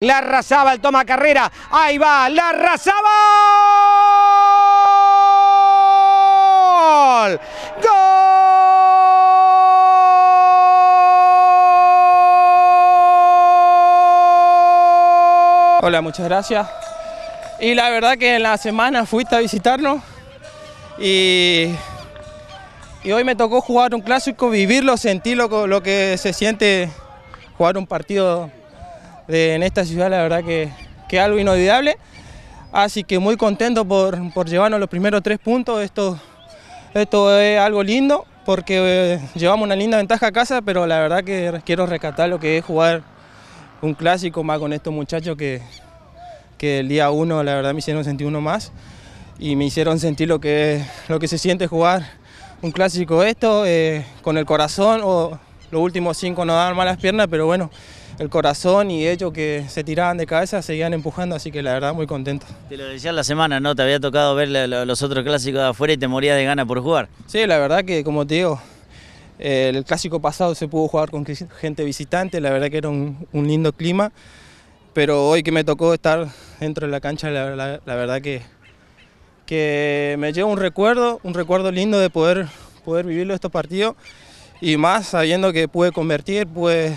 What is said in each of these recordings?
La el toma carrera. Ahí va, la arrasaba... ¡Gol! Hola, muchas gracias. Y la verdad que en la semana fuiste a visitarnos y, hoy me tocó jugar un clásico, vivirlo, sentir lo que se siente jugar un partido en esta ciudad, la verdad que, que algo inolvidable. Así que muy contento por, por llevarnos los primeros tres puntos. Esto, esto es algo lindo porque eh, llevamos una linda ventaja a casa, pero la verdad que quiero rescatar lo que es jugar un clásico más con estos muchachos que, que el día uno la verdad me hicieron sentir uno más y me hicieron sentir lo que, lo que se siente jugar un clásico esto, eh, con el corazón, o los últimos cinco no dan malas piernas, pero bueno, el corazón y ellos que se tiraban de cabeza seguían empujando, así que la verdad muy contento. Te lo decía la semana, ¿no? Te había tocado ver los otros clásicos de afuera y te morías de ganas por jugar. Sí, la verdad que como te digo, eh, el clásico pasado se pudo jugar con gente visitante, la verdad que era un, lindo clima, pero hoy que me tocó estar dentro de la cancha, la, verdad que, que me lleva un recuerdo, un recuerdo lindo de poder, poder vivirlo estos partidos y más sabiendo que pude convertir, pude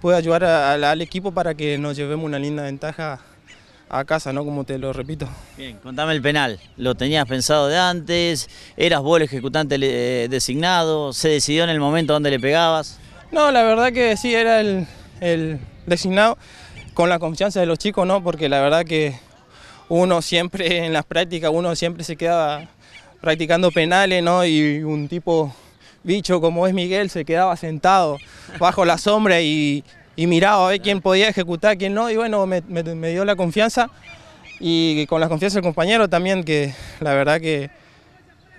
puede ayudar al equipo para que nos llevemos una linda ventaja a casa, ¿no? Como te lo repito. Bien, contame el penal. ¿Lo tenías pensado de antes? ¿Eras vos el ejecutante eh, designado? ¿Se decidió en el momento donde le pegabas? No, la verdad que sí, era el, designado con la confianza de los chicos, ¿no? Porque la verdad que uno siempre en las prácticas, uno siempre se quedaba practicando penales, ¿no? Y un tipo bicho como es Miguel se quedaba sentado bajo la sombra y, miraba a ver quién podía ejecutar, quién no, y bueno, me, dio la confianza y con la confianza del compañero también, que la verdad que,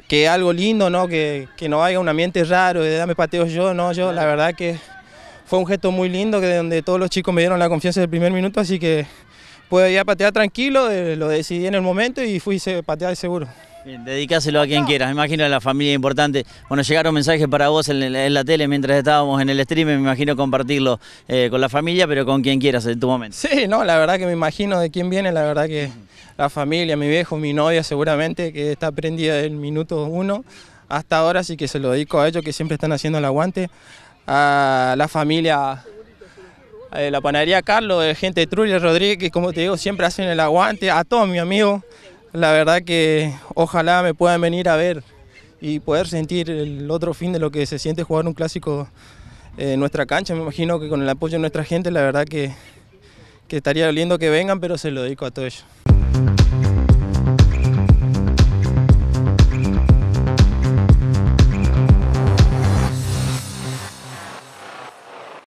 que algo lindo, ¿no? Que, no haya un ambiente raro, de dame pateos yo, no, yo la verdad que fue un gesto muy lindo, que donde todos los chicos me dieron la confianza del primer minuto, así que pude ir a patear tranquilo, lo decidí en el momento y fui a patear seguro. Bien, dedicáselo a quien quieras, me imagino a la familia importante. Bueno, llegaron mensajes para vos en, la tele mientras estábamos en el stream, me imagino compartirlo eh, con la familia, pero con quien quieras en tu momento. Sí, no, la verdad que me imagino de quién viene, la verdad que la familia, mi viejo, mi novia seguramente, que está prendida del minuto uno hasta ahora, así que se lo dedico a ellos que siempre están haciendo el aguante, a la familia de eh, la panadería Carlos, de gente de Trulia Rodríguez, que como te digo, siempre hacen el aguante, a todos mis amigos. La verdad que ojalá me puedan venir a ver y poder sentir el otro fin de lo que se siente jugar un clásico en nuestra cancha. Me imagino que con el apoyo de nuestra gente, la verdad que, estaría lindo que vengan, pero se lo dedico a todo ello.